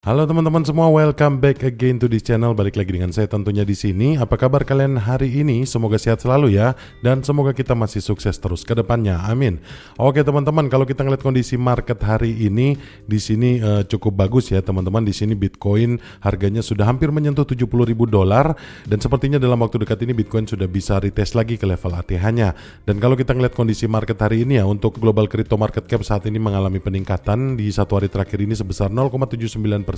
Halo teman-teman semua, welcome back again to this channel. Balik lagi dengan saya tentunya di sini. Apa kabar kalian hari ini? Semoga sehat selalu ya dan semoga kita masih sukses terus ke depannya. Amin. Oke teman-teman, kalau kita ngeliat kondisi market hari ini di sini uh, cukup bagus ya teman-teman. Di sini Bitcoin harganya sudah hampir menyentuh 70.000 dolar dan sepertinya dalam waktu dekat ini Bitcoin sudah bisa retest lagi ke level ATH-nya. Dan kalau kita ngeliat kondisi market hari ini ya untuk global crypto market cap saat ini mengalami peningkatan di satu hari terakhir ini sebesar 0,79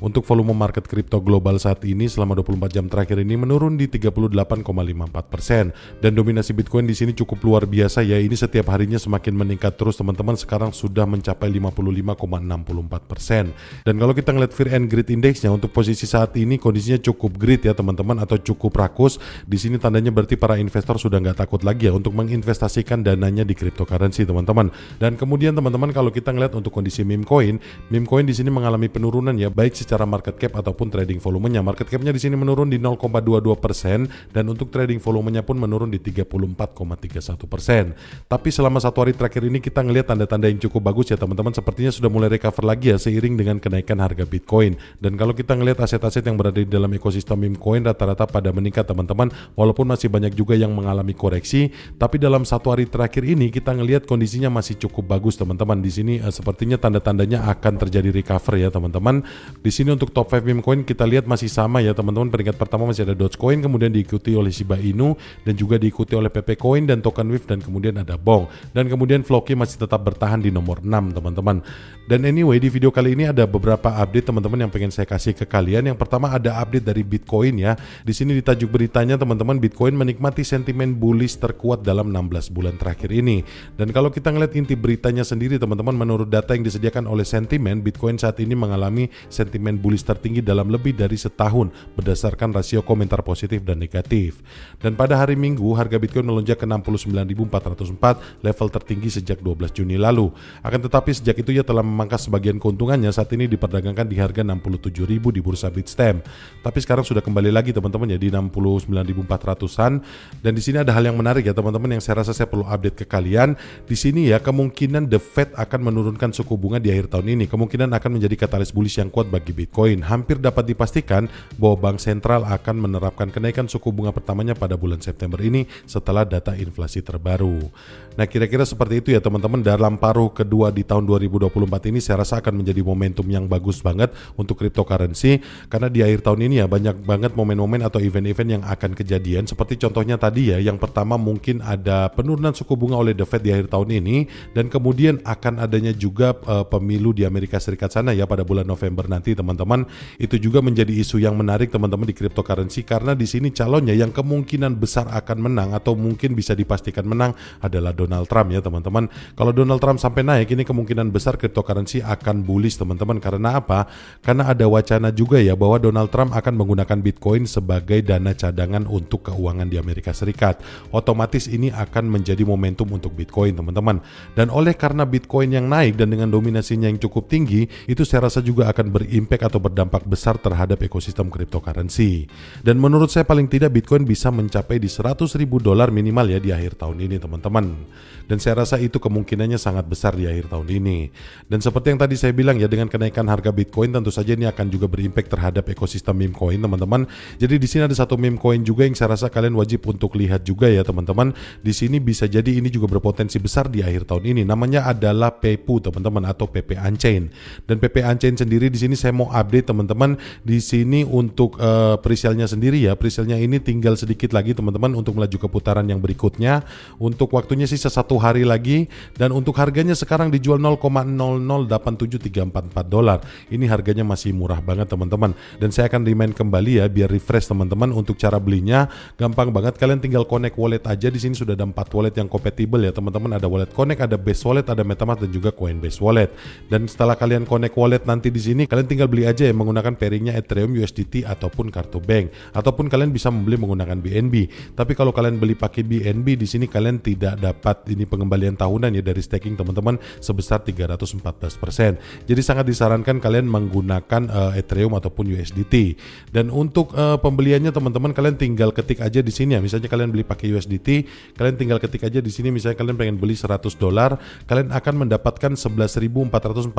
untuk volume market kripto global saat ini selama 24 jam terakhir ini menurun di 38,54% dan dominasi Bitcoin di sini cukup luar biasa ya ini setiap harinya semakin meningkat terus teman-teman sekarang sudah mencapai 55,64% dan kalau kita ngeliat Fear and Greed Indexnya untuk posisi saat ini kondisinya cukup greed ya teman-teman atau cukup rakus di sini tandanya berarti para investor sudah nggak takut lagi ya untuk menginvestasikan dananya di cryptocurrency teman-teman dan kemudian teman-teman kalau kita ngeliat untuk kondisi meme coin meme coin di sini mengalami penurunan penurunan ya baik secara market cap ataupun trading volumenya. Market capnya di sini menurun di 0,22% persen dan untuk trading volumenya pun menurun di 34,31%. persen. Tapi selama satu hari terakhir ini kita ngelihat tanda-tanda yang cukup bagus ya teman-teman. Sepertinya sudah mulai recover lagi ya seiring dengan kenaikan harga Bitcoin. Dan kalau kita ngelihat aset-aset yang berada di dalam ekosistem meme coin rata-rata pada meningkat teman-teman walaupun masih banyak juga yang mengalami koreksi tapi dalam satu hari terakhir ini kita ngelihat kondisinya masih cukup bagus teman-teman di sini eh, sepertinya tanda-tandanya akan terjadi recover ya teman-teman teman-teman. Di sini untuk top 5 meme coin kita lihat masih sama ya teman-teman. Peringkat pertama masih ada Dogecoin, kemudian diikuti oleh Shiba Inu dan juga diikuti oleh PP Coin dan Token Wave dan kemudian ada Bong. Dan kemudian Floki masih tetap bertahan di nomor 6 teman-teman. Dan anyway di video kali ini ada beberapa update teman-teman yang pengen saya kasih ke kalian. Yang pertama ada update dari Bitcoin ya. Di sini ditajuk beritanya teman-teman Bitcoin menikmati sentimen bullish terkuat dalam 16 bulan terakhir ini. Dan kalau kita ngeliat inti beritanya sendiri teman-teman menurut data yang disediakan oleh sentimen Bitcoin saat ini mengalami sentimen bullish tertinggi dalam lebih dari setahun berdasarkan rasio komentar positif dan negatif. Dan pada hari Minggu, harga Bitcoin melonjak ke 69.404, level tertinggi sejak 12 Juni lalu. Akan tetapi sejak itu ia telah memangkas sebagian keuntungannya saat ini diperdagangkan di harga 67.000 di bursa Bitstamp. Tapi sekarang sudah kembali lagi teman-teman jadi ya, 69.400-an dan di sini ada hal yang menarik ya teman-teman yang saya rasa saya perlu update ke kalian. Di sini ya kemungkinan The Fed akan menurunkan suku bunga di akhir tahun ini. Kemungkinan akan menjadi katalis bullish bullish yang kuat bagi Bitcoin. Hampir dapat dipastikan bahwa bank sentral akan menerapkan kenaikan suku bunga pertamanya pada bulan September ini setelah data inflasi terbaru. Nah, kira-kira seperti itu ya teman-teman dalam paruh kedua di tahun 2024 ini saya rasa akan menjadi momentum yang bagus banget untuk cryptocurrency karena di akhir tahun ini ya banyak banget momen-momen atau event-event yang akan kejadian seperti contohnya tadi ya yang pertama mungkin ada penurunan suku bunga oleh The Fed di akhir tahun ini dan kemudian akan adanya juga uh, pemilu di Amerika Serikat sana ya pada bulan November November nanti teman-teman itu juga menjadi isu yang menarik teman-teman di cryptocurrency karena di sini calonnya yang kemungkinan besar akan menang atau mungkin bisa dipastikan menang adalah Donald Trump ya teman-teman kalau Donald Trump sampai naik ini kemungkinan besar cryptocurrency akan bullish teman-teman karena apa karena ada wacana juga ya bahwa Donald Trump akan menggunakan Bitcoin sebagai dana cadangan untuk keuangan di Amerika Serikat otomatis ini akan menjadi momentum untuk Bitcoin teman-teman dan oleh karena Bitcoin yang naik dan dengan dominasinya yang cukup tinggi itu saya rasa juga akan berimpak atau berdampak besar terhadap ekosistem cryptocurrency. Dan menurut saya paling tidak Bitcoin bisa mencapai di 100 ribu dolar minimal ya di akhir tahun ini teman-teman. Dan saya rasa itu kemungkinannya sangat besar di akhir tahun ini. Dan seperti yang tadi saya bilang ya dengan kenaikan harga Bitcoin tentu saja ini akan juga berimpak terhadap ekosistem meme coin teman-teman. Jadi di sini ada satu meme coin juga yang saya rasa kalian wajib untuk lihat juga ya teman-teman. Di sini bisa jadi ini juga berpotensi besar di akhir tahun ini. Namanya adalah PEPU teman-teman atau PP Unchained. Dan PP Unchained sendiri sendiri di sini saya mau update teman-teman di sini untuk uh, sendiri ya. perisialnya ini tinggal sedikit lagi teman-teman untuk melaju ke putaran yang berikutnya. Untuk waktunya sisa satu hari lagi dan untuk harganya sekarang dijual 0,0087344 dolar. Ini harganya masih murah banget teman-teman. Dan saya akan remind kembali ya biar refresh teman-teman untuk cara belinya gampang banget kalian tinggal connect wallet aja di sini sudah ada 4 wallet yang compatible ya teman-teman ada wallet connect ada base wallet ada metamask dan juga coinbase wallet dan setelah kalian connect wallet nanti di sini kalian tinggal beli aja ya menggunakan pairingnya Ethereum USDT ataupun kartu bank ataupun kalian bisa membeli menggunakan BNB. Tapi kalau kalian beli pakai BNB di sini kalian tidak dapat ini pengembalian tahunan ya dari staking teman-teman sebesar 314%. Jadi sangat disarankan kalian menggunakan uh, Ethereum ataupun USDT. Dan untuk uh, pembeliannya teman-teman kalian tinggal ketik aja di sini ya. Misalnya kalian beli pakai USDT, kalian tinggal ketik aja di sini misalnya kalian pengen beli 100 dolar, kalian akan mendapatkan 11.449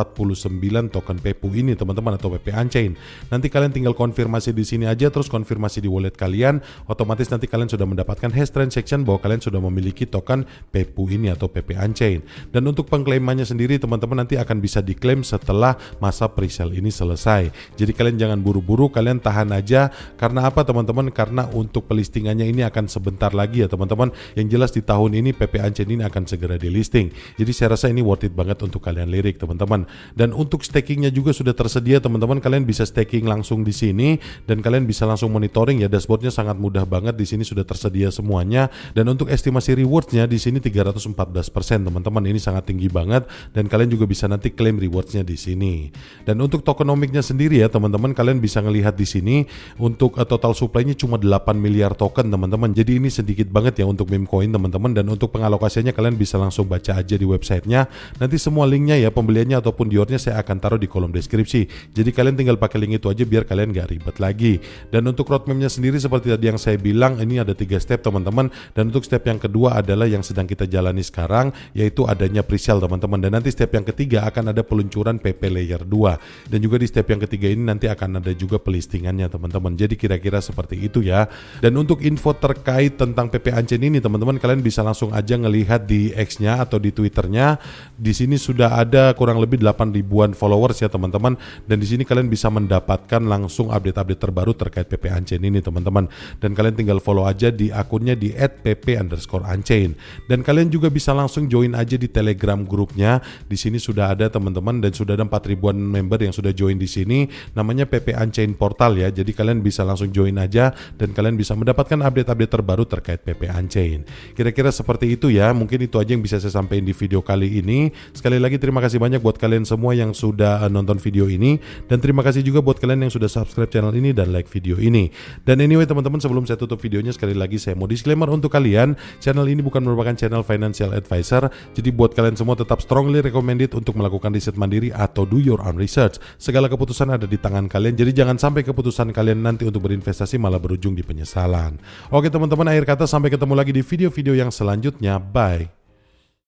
token PEPU ini teman-teman atau PP Unchain. Nanti kalian tinggal konfirmasi di sini aja terus konfirmasi di wallet kalian, otomatis nanti kalian sudah mendapatkan hash transaction bahwa kalian sudah memiliki token PEPU ini atau PP Unchain. Dan untuk pengklaimannya sendiri teman-teman nanti akan bisa diklaim setelah masa presale ini selesai. Jadi kalian jangan buru-buru, kalian tahan aja karena apa teman-teman? Karena untuk pelistingannya ini akan sebentar lagi ya teman-teman. Yang jelas di tahun ini PP Unchain ini akan segera di listing. Jadi saya rasa ini worth it banget untuk kalian lirik teman-teman. Dan untuk stakingnya juga sudah sudah tersedia teman-teman kalian bisa staking langsung di sini dan kalian bisa langsung monitoring ya dashboardnya sangat mudah banget di sini sudah tersedia semuanya dan untuk estimasi rewardnya di sini 314% teman-teman ini sangat tinggi banget dan kalian juga bisa nanti klaim rewardsnya di sini dan untuk tokenomiknya sendiri ya teman-teman kalian bisa ngelihat di sini untuk eh, total supply-nya cuma 8 miliar token teman-teman jadi ini sedikit banget ya untuk meme coin teman-teman dan untuk pengalokasiannya kalian bisa langsung baca aja di websitenya nanti semua linknya ya pembeliannya ataupun diornya saya akan taruh di kolom deskripsi deskripsi. Jadi kalian tinggal pakai link itu aja biar kalian gak ribet lagi. Dan untuk roadmapnya sendiri seperti tadi yang saya bilang ini ada tiga step teman-teman. Dan untuk step yang kedua adalah yang sedang kita jalani sekarang yaitu adanya presale teman-teman. Dan nanti step yang ketiga akan ada peluncuran PP layer 2 dan juga di step yang ketiga ini nanti akan ada juga pelistingannya teman-teman. Jadi kira-kira seperti itu ya. Dan untuk info terkait tentang PP Ancen ini teman-teman kalian bisa langsung aja ngelihat di X-nya atau di Twitternya. Di sini sudah ada kurang lebih 8 ribuan followers ya teman-teman teman-teman dan di sini kalian bisa mendapatkan langsung update-update terbaru terkait PP Unchain ini teman-teman dan kalian tinggal follow aja di akunnya di @pp underscore dan kalian juga bisa langsung join aja di Telegram grupnya di sini sudah ada teman-teman dan sudah ada 4 ribuan member yang sudah join di sini namanya PP Unchain Portal ya jadi kalian bisa langsung join aja dan kalian bisa mendapatkan update-update terbaru terkait PP Unchain. kira-kira seperti itu ya mungkin itu aja yang bisa saya sampaikan di video kali ini sekali lagi terima kasih banyak buat kalian semua yang sudah eh, nonton video video ini dan terima kasih juga buat kalian yang sudah subscribe channel ini dan like video ini. Dan anyway teman-teman sebelum saya tutup videonya sekali lagi saya mau disclaimer untuk kalian, channel ini bukan merupakan channel financial advisor. Jadi buat kalian semua tetap strongly recommended untuk melakukan riset mandiri atau do your own research. Segala keputusan ada di tangan kalian. Jadi jangan sampai keputusan kalian nanti untuk berinvestasi malah berujung di penyesalan. Oke teman-teman akhir kata sampai ketemu lagi di video-video yang selanjutnya. Bye.